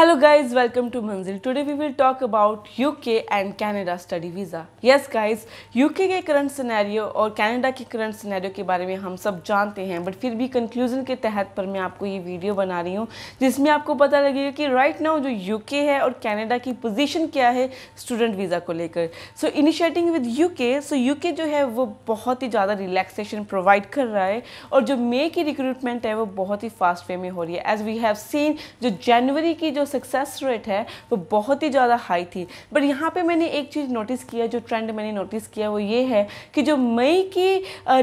Hello guys, welcome to Manzil. Today we will talk about UK and Canada study visa yes guys, UK के current scenario और Canada के current scenario के बारे में हम सब जानते हैं बट फिर भी कंक्लूजन के तहत पर मैं आपको ये वीडियो बना रही हूँ जिसमें आपको पता लगेगा कि राइट नाउ जो यूके है और कैनेडा की पोजिशन क्या है स्टूडेंट वीज़ा को लेकर so initiating with UK so UK जो है वो बहुत ही ज़्यादा रिलैक्सेशन प्रोवाइड कर रहा है और जो मे की रिक्रूटमेंट है वो बहुत ही फास्ट वे में हो रही है एज वी हैव सीन जो जनवरी की जो सक्सेस रेट है वो बहुत ही ज़्यादा हाई थी बट यहाँ पे मैंने एक चीज़ नोटिस किया जो ट्रेंड मैंने नोटिस किया वो ये है कि जो मई की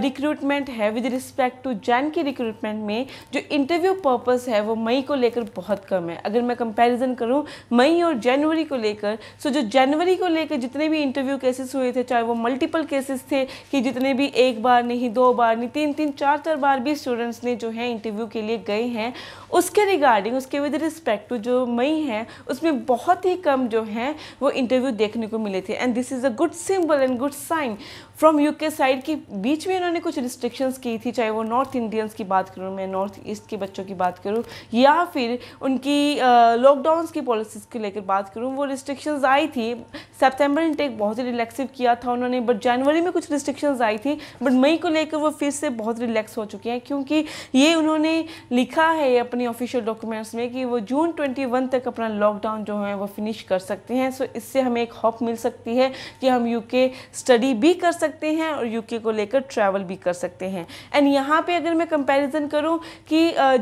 रिक्रूटमेंट है विद रिस्पेक्ट टू जैन की रिक्रूटमेंट में जो इंटरव्यू पर्पस है वो मई को लेकर बहुत कम है अगर मैं कंपेरिजन करूँ मई और जनवरी को लेकर सो जो जनवरी को लेकर जितने भी इंटरव्यू केसेस हुए थे चाहे वो मल्टीपल केसेस थे कि जितने भी एक बार नहीं दो बार नहीं तीन तीन चार चार बार भी स्टूडेंट्स ने जो है इंटरव्यू के लिए गए हैं उसके रिगार्डिंग उसके विद रिस्पेक्ट टू जो मई हैं उसमें बहुत ही कम जो हैं वो इंटरव्यू देखने को मिले थे and this is a good symbol and good sign from UK side के बीच में इन्होंने कुछ रिस्ट्रिक्शंस की थी चाहे वो नॉर्थ इंडियंस की बात करूँ मैं नॉर्थ ईस्ट के बच्चों की बात करूँ या फिर उनकी uh, की पॉलिसीज़ को लेकर बात करूँ वो रिस्ट्रिक्शंस आई थी सेप्टेम्बर इनटेक बहुत ही रिलैक्सिव किया था उन्होंने बट जनवरी में कुछ रिस्ट्रिक्शंस आई थी बट मई को लेकर वो फिर से बहुत रिलैक्स हो चुके हैं क्योंकि ये उन्होंने लिखा है अपने ऑफिशियल डॉक्यूमेंट्स में कि वो जून ट्वेंटी वन मंथ तक अपना लॉकडाउन जो है वो फिनिश कर सकते हैं सो इससे हमें एक हॉप मिल सकती है कि हम यूके स्टडी भी कर सकते हैं और यूके को लेकर ट्रैवल भी कर सकते हैं एंड यहाँ पे अगर मैं कंपैरिजन करूँ कि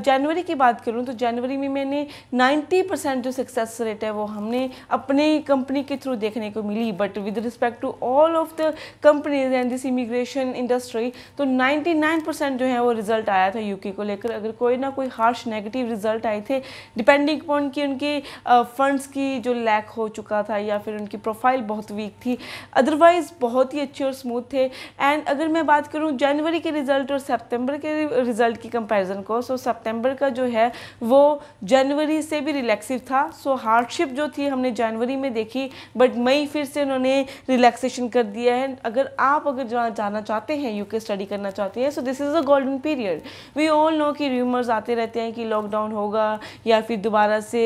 जनवरी की बात करूँ तो जनवरी में मैंने 90 परसेंट जो सक्सेस रेट है वो हमने अपने कंपनी के थ्रू देखने को मिली but with respect to all of the companies and this immigration industry तो 99 परसेंट जो है वो रिजल्ट आया था यूके को लेकर अगर कोई ना कोई हार्श नेगेटिव रिजल्ट आए थे डिपेंडिंग अपॉन कि उनके फंड्स की जो लैक हो चुका था या फिर उनकी प्रोफाइल बहुत वीक थी अदरवाइज़ बहुत ही अच्छे और स्मूथ थे एंड अगर मैं बात करूँ जनवरी के रिज़ल्ट और सेप्टेम्बर के रिज़ल्ट की कंपेरिजन को सो सेप्टेम्बर का जो है वो जनवरी से भी रिलैक्सिव था सो हार्डशिप जो थी हमने जनवरी में देखी बट मई फिर से उन्होंने रिलैक्सेशन कर दिया है अगर आप अगर जहाँ जाना चाहते हैं यूके स्टडी करना चाहते हैं so this is a golden period we all know कि र्यूमर्स आते रहते हैं कि लॉकडाउन होगा या फिर दोबारा से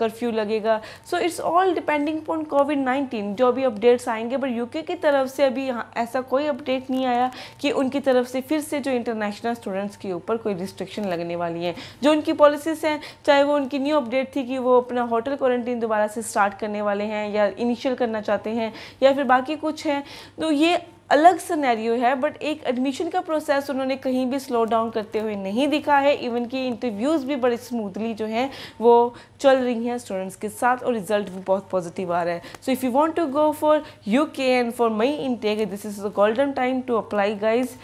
कर्फ्यू लगेगा so it's all depending upon COVID nineteen जो भी अपडेट्स आएंगे बट यूके की तरफ से अभी ऐसा कोई अपडेट नहीं आया कि उनकी तरफ से फिर से जो इंटरनेशनल स्टूडेंट्स के ऊपर कोई रिस्ट्रिक्शन लगने वाली है जो उनकी पॉलिसीज़ हैं चाहे वो उनकी न्यू अपडेट थी कि वो अपना होटल क्वारंटीन दोबारा से स्टार्ट करने वाले हैं या इनिशियल करना चाहते हैं या फिर बाकी कुछ हैं तो ये अलग सनेरियो है बट एक एडमिशन का प्रोसेस उन्होंने कहीं भी स्लो डाउन करते हुए नहीं दिखा है इवन कि इंटरव्यूज़ भी बड़े स्मूथली जो हैं वो चल रही हैं स्टूडेंट्स के साथ और रिजल्ट भी बहुत पॉजिटिव आ रहा है so if you want to go for UK and for May intake this is the golden time to apply guys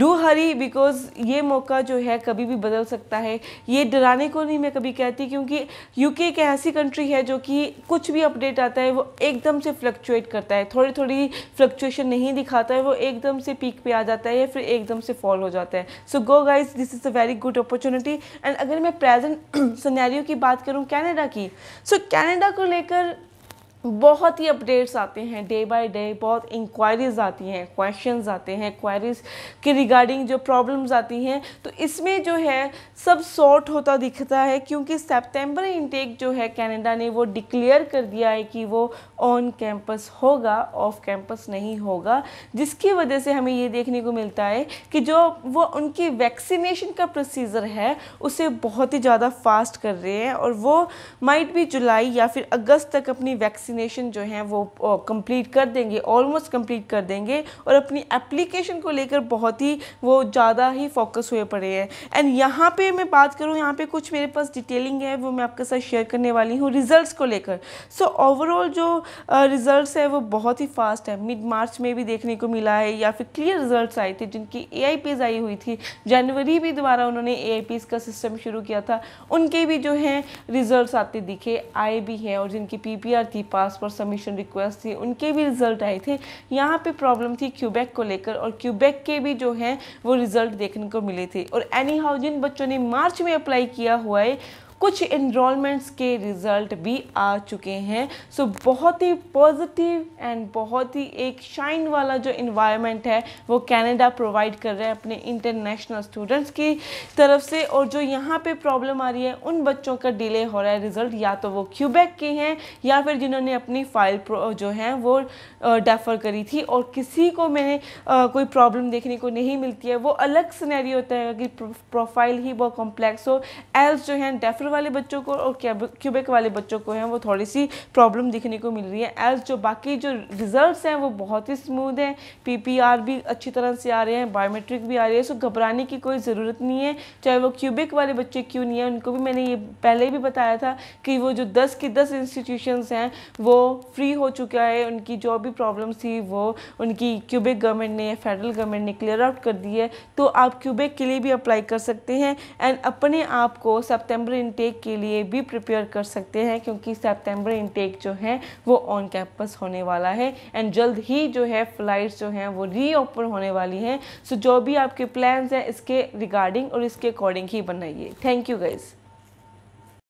do hurry because ये मौका जो है कभी भी बदल सकता है ये डराने को नहीं मैं कभी कहती क्योंकि यूके एक ऐसी कंट्री है जो कि कुछ भी अपडेट आता है वो एकदम से फ्लक्चुएट करता है थोड़ी थोड़ी फ्लक्चुएशन नहीं दिखाता है वो एकदम से पीक पे आ जाता है या फिर एकदम से फॉल हो जाता है so go guys this is a very good opportunity and अगर मैं प्रेजेंट सिनेरियो की बात करूँ कैनेडा की सो so, कैनेडा को लेकर बहुत ही अपडेट्स आते हैं डे बाय डे बहुत इंक्वायरीज आती हैं क्वेश्चंस आते हैं क्वायरीज के रिगार्डिंग जो प्रॉब्लम्स आती हैं तो इसमें जो है सब सॉर्ट होता दिखता है क्योंकि सितंबर इनटेक जो है कनाडा ने वो डिक्लेयर कर दिया है कि वो ऑन कैंपस होगा ऑफ कैंपस नहीं होगा जिसकी वजह से हमें ये देखने को मिलता है कि जो वो उनकी वैक्सीनेशन का प्रोसीजर है उसे बहुत ही ज़्यादा फास्ट कर रहे हैं और वो माइट भी जुलाई या फिर अगस्त तक अपनी वैक्सीन वैक्सीनेशन जो है वो कंप्लीट कर देंगे ऑलमोस्ट कंप्लीट कर देंगे और अपनी एप्लीकेशन को लेकर बहुत ही वो ज़्यादा ही फोकस हुए पड़े हैं एंड यहाँ पे मैं बात करूँ यहाँ पे कुछ मेरे पास डिटेलिंग है वो मैं आपके साथ शेयर करने वाली हूँ रिजल्ट्स को लेकर सो ओवरऑल जो रिजल्ट है वो बहुत ही फास्ट है मिड मार्च में भी देखने को मिला है या फिर क्लियर रिजल्ट आए थे जिनकी ए आई हुई थी जनवरी भी दोबारा उन्होंने ए का सिस्टम शुरू किया था उनके भी जो हैं रिजल्ट आते दिखे आए भी हैं और जिनकी पी थी पास पास पर सबमिशन रिक्वेस्ट थी उनके भी रिज़ल्ट आए थे यहाँ पे प्रॉब्लम थी क्यूबेक को लेकर और क्यूबेक के भी जो है वो रिज़ल्ट देखने को मिले थे और एनी हाउ जिन बच्चों ने मार्च में अप्लाई किया हुआ है कुछ इनरोलमेंट्स के रिज़ल्ट भी आ चुके हैं सो so, बहुत ही पॉजिटिव एंड बहुत ही एक शाइन वाला जो इन्वायरमेंट है वो कैनेडा प्रोवाइड कर रहे हैं अपने इंटरनेशनल स्टूडेंट्स की तरफ से और जो यहाँ पे प्रॉब्लम आ रही है उन बच्चों का डिले हो रहा है रिज़ल्ट या तो वो क्यूबैक के हैं या फिर जिन्होंने अपनी फ़ाइल जो है वो डेफ़र करी थी और किसी को मैंने कोई प्रॉब्लम देखने को नहीं मिलती है वो अलग सिनेरी होता है कि प्रोफाइल ही बहुत कॉम्प्लेक्स हो एल्स जो है डेफर वाले बच्चों को और क्यूबेक वाले बच्चों को है वो थोड़ी सी प्रॉब्लम दिखने को मिल रही है एज जो बाकी जो रिजल्ट हैं वो बहुत ही स्मूद हैं पी भी अच्छी तरह से आ रहे हैं बायोमेट्रिक भी आ रही है सो घबराने की कोई ज़रूरत नहीं है चाहे वो क्यूबिक वाले बच्चे क्यों नहीं है उनको भी मैंने ये पहले भी बताया था कि वो जो दस की दस इंस्टीट्यूशन हैं वो फ्री हो चुका है उनकी जो भी प्रॉब्लम थी वो उनकी क्यूबिक गवर्नमेंट ने फेडरल गवर्नमेंट ने क्लियर आउट कर दी है तो आप क्यूबिक के लिए भी अप्लाई कर सकते हैं एंड अपने आप को सेप्टेम्बर इनटेक इंटेक के लिए भी प्रिपेयर कर सकते हैं क्योंकि सितंबर इनटेक जो है वो ऑन कैंपस होने वाला है एंड जल्द ही जो है फ़्लाइट्स जो हैं वो रीओपन होने वाली हैं सो so, जो भी आपके प्लान्स हैं इसके रिगार्डिंग और इसके अकॉर्डिंग ही बनाइए थैंक यू गाइज़